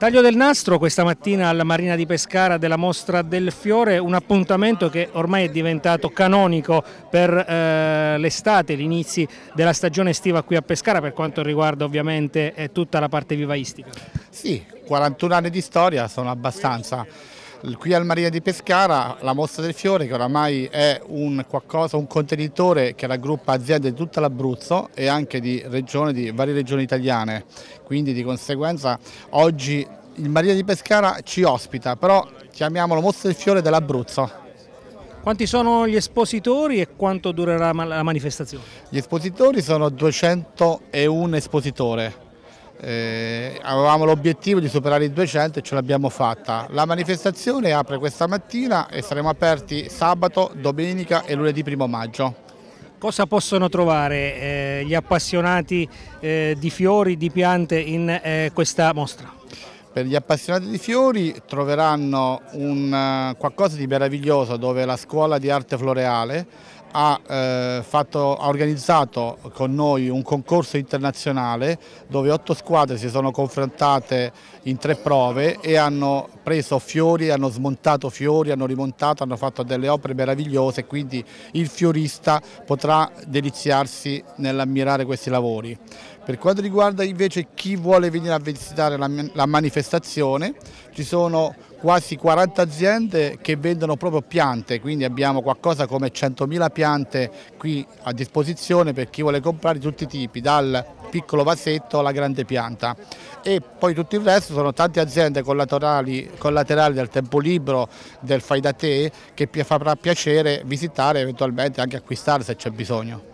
Taglio del nastro questa mattina alla Marina di Pescara della Mostra del Fiore, un appuntamento che ormai è diventato canonico per eh, l'estate, gli inizi della stagione estiva qui a Pescara per quanto riguarda ovviamente eh, tutta la parte vivaistica. Sì, 41 anni di storia sono abbastanza. Qui al Marina di Pescara la Mostra del Fiore che oramai è un, qualcosa, un contenitore che raggruppa aziende di tutta l'Abruzzo e anche di, regioni, di varie regioni italiane, quindi di conseguenza oggi il Marina di Pescara ci ospita, però chiamiamolo Mostra del Fiore dell'Abruzzo. Quanti sono gli espositori e quanto durerà la manifestazione? Gli espositori sono 201 espositore eh, avevamo l'obiettivo di superare i 200 e ce l'abbiamo fatta. La manifestazione apre questa mattina e saremo aperti sabato, domenica e lunedì primo maggio. Cosa possono trovare eh, gli appassionati eh, di fiori, di piante in eh, questa mostra? Per gli appassionati di fiori troveranno un, eh, qualcosa di meraviglioso dove la scuola di arte floreale ha, eh, fatto, ha, organizzato con noi un concorso internazionale dove otto squadre si sono confrontate in tre prove e hanno preso fiori, hanno smontato fiori, hanno rimontato, hanno fatto delle opere meravigliose quindi il fiorista potrà deliziarsi nell'ammirare questi lavori. Per quanto riguarda invece chi vuole venire a visitare la, la manifestazione, ci sono quasi 40 aziende che vendono proprio piante, quindi abbiamo qualcosa come 100.000 piante qui a disposizione per chi vuole comprare di tutti i tipi, dal piccolo vasetto alla grande pianta. E poi tutto il resto sono tante aziende collaterali, collaterali del tempo libero, del fai da te, che farà piacere visitare e eventualmente anche acquistare se c'è bisogno.